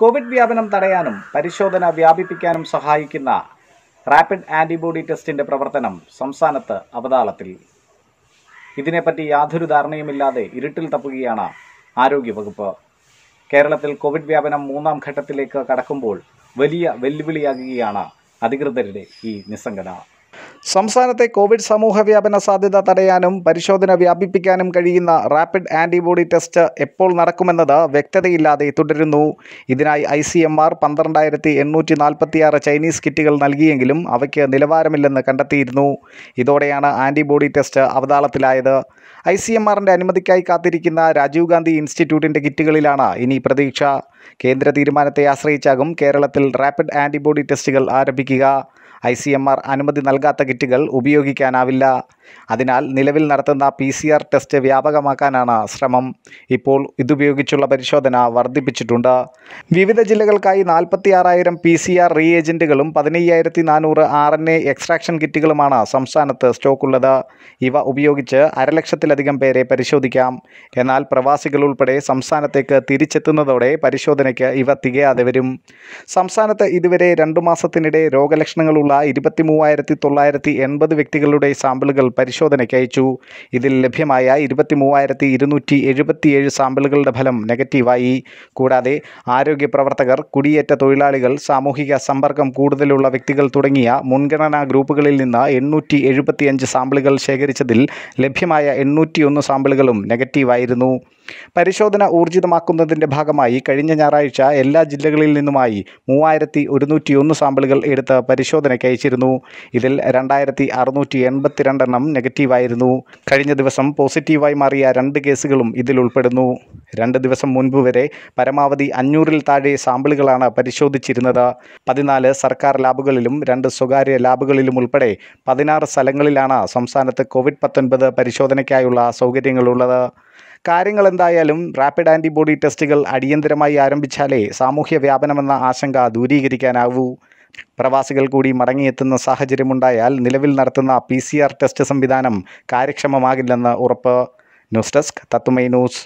Covid വ്യാപനം തടയാനും പരിശോധന വ്യാപിപ്പിക്കാനും സഹായിക്കുന്ന റാപ്പിഡ് ആന്റിബോഡി ടെസ്റ്റിന്റെ പ്രവർത്തനം സംസ്ഥാനത്ത് അവതാളത്തിൽ ഇതിനെപ്പറ്റി യാതൊരു ധാരണയുമില്ലാതെ ഇരുട്ടിൽ തപ്പുകയാണ് ആരോഗ്യവകുപ്പ് കേരളത്തിൽ കോവിഡ് വ്യാപനം മൂന്നാം ഘട്ടത്തിലേക്ക് കടക്കുമ്പോൾ വലിയ വെല്ലുവിളിയാകുകയാണ് അധികൃതരുടെ ഈ നിസ്സംഗത സംസ്ഥാനത്തെ കോവിഡ് സമൂഹ വ്യാപന സാധ്യത തടയാനും പരിശോധന വ്യാപിപ്പിക്കാനും കഴിയുന്ന റാപ്പിഡ് ആൻറ്റിബോഡി ടെസ്റ്റ് എപ്പോൾ നടക്കുമെന്നത് വ്യക്തതയില്ലാതെ തുടരുന്നു ഇതിനായി ഐ സി എം ആർ പന്ത്രണ്ടായിരത്തി എണ്ണൂറ്റി നാൽപ്പത്തിയാറ് ചൈനീസ് കിറ്റുകൾ നൽകിയെങ്കിലും അവയ്ക്ക് നിലവാരമില്ലെന്ന് കണ്ടെത്തിയിരുന്നു ഇതോടെയാണ് ആൻറ്റിബോഡി ടെസ്റ്റ് അവതാളത്തിലായത് ഐ സി എം ആറിൻ്റെ അനുമതിക്കായി കാത്തിരിക്കുന്ന രാജീവ് ഗാന്ധി ഇൻസ്റ്റിറ്റ്യൂട്ടിൻ്റെ കിറ്റുകളിലാണ് ഇനി പ്രതീക്ഷ കേന്ദ്ര തീരുമാനത്തെ ആശ്രയിച്ചാകും കേരളത്തിൽ റാപ്പിഡ് ആൻറ്റിബോഡി ടെസ്റ്റുകൾ ആരംഭിക്കുക ഐ സി എം ആർ അനുമതി നൽകാത്ത കിറ്റുകൾ ഉപയോഗിക്കാനാവില്ല അതിനാൽ നിലവിൽ നടത്തുന്ന പി സി ആർ ടെസ്റ്റ് വ്യാപകമാക്കാനാണ് ശ്രമം ഇപ്പോൾ ഇതുപയോഗിച്ചുള്ള പരിശോധന വർദ്ധിപ്പിച്ചിട്ടുണ്ട് വിവിധ ജില്ലകൾക്കായി നാൽപ്പത്തി ആറായിരം പി സി ആർ റീ ഏജൻറ്റുകളും പതിനയ്യായിരത്തി നാനൂറ് ആർ എൻ എ എക്സ്ട്രാക്ഷൻ കിറ്റുകളുമാണ് സംസ്ഥാനത്ത് സ്റ്റോക്കുള്ളത് ഇവ ഉപയോഗിച്ച് അരലക്ഷത്തിലധികം പേരെ പരിശോധിക്കാം എന്നാൽ പ്രവാസികൾ ഉൾപ്പെടെ സംസ്ഥാനത്തേക്ക് തിരിച്ചെത്തുന്നതോടെ പരിശോധനയ്ക്ക് ഇവ തികയാതെ വരും സംസ്ഥാനത്ത് ഇതുവരെ രണ്ടു മാസത്തിനിടെ രോഗലക്ഷണങ്ങൾ ഉൾപ്പെടെയുള്ള ഇരുപത്തി മൂവായിരത്തി തൊള്ളായിരത്തി എൺപത് വ്യക്തികളുടെ സാമ്പിളുകൾ പരിശോധനയ്ക്ക് അയച്ചു ഇതിൽ ലഭ്യമായ ഇരുപത്തി മൂവായിരത്തി ഇരുന്നൂറ്റി എഴുപത്തിയേഴ് സാമ്പിളുകളുടെ ഫലം നെഗറ്റീവായി കൂടാതെ ആരോഗ്യ പ്രവർത്തകർ കുടിയേറ്റ തൊഴിലാളികൾ സാമൂഹിക സമ്പർക്കം കൂടുതലുള്ള വ്യക്തികൾ തുടങ്ങിയ മുൻഗണനാ ഗ്രൂപ്പുകളിൽ നിന്ന് എണ്ണൂറ്റി എഴുപത്തിയഞ്ച് സാമ്പിളുകൾ ശേഖരിച്ചതിൽ ലഭ്യമായ എണ്ണൂറ്റിയൊന്ന് സാമ്പിളുകളും നെഗറ്റീവായിരുന്നു പരിശോധന ഊർജിതമാക്കുന്നതിൻ്റെ ഭാഗമായി കഴിഞ്ഞ ഞായറാഴ്ച എല്ലാ ജില്ലകളിൽ നിന്നുമായി മൂവായിരത്തി ഒരുന്നൂറ്റി ഒന്ന് സാമ്പിളുകൾ എടുത്ത് പരിശോധനയ്ക്ക് അയച്ചിരുന്നു ഇതിൽ രണ്ടായിരത്തി അറുന്നൂറ്റി എൺപത്തിരണ്ടെണ്ണം നെഗറ്റീവായിരുന്നു കഴിഞ്ഞ ദിവസം പോസിറ്റീവായി മാറിയ രണ്ട് കേസുകളും ഇതിൽ ഉൾപ്പെടുന്നു രണ്ട് ദിവസം മുൻപ് വരെ പരമാവധി അഞ്ഞൂറിൽ താഴെ സാമ്പിളുകളാണ് പരിശോധിച്ചിരുന്നത് പതിനാല് സർക്കാർ ലാബുകളിലും രണ്ട് സ്വകാര്യ ലാബുകളിലും ഉൾപ്പെടെ പതിനാറ് സ്ഥലങ്ങളിലാണ് സംസ്ഥാനത്ത് കോവിഡ് പത്തൊൻപത് പരിശോധനയ്ക്കായുള്ള സൗകര്യങ്ങളുള്ളത് കാര്യങ്ങൾ എന്തായാലും റാപ്പിഡ് ആൻറ്റിബോഡി ടെസ്റ്റുകൾ അടിയന്തരമായി ആരംഭിച്ചാലേ സാമൂഹ്യ വ്യാപനമെന്ന ആശങ്ക ദൂരീകരിക്കാനാവൂ പ്രവാസികൾ കൂടി മടങ്ങിയെത്തുന്ന സാഹചര്യമുണ്ടായാൽ നിലവിൽ നടത്തുന്ന പി ടെസ്റ്റ് സംവിധാനം കാര്യക്ഷമമാകില്ലെന്ന് ഉറപ്പ് ന്യൂസ് ഡെസ്ക് തത്തുമൈ ന്യൂസ്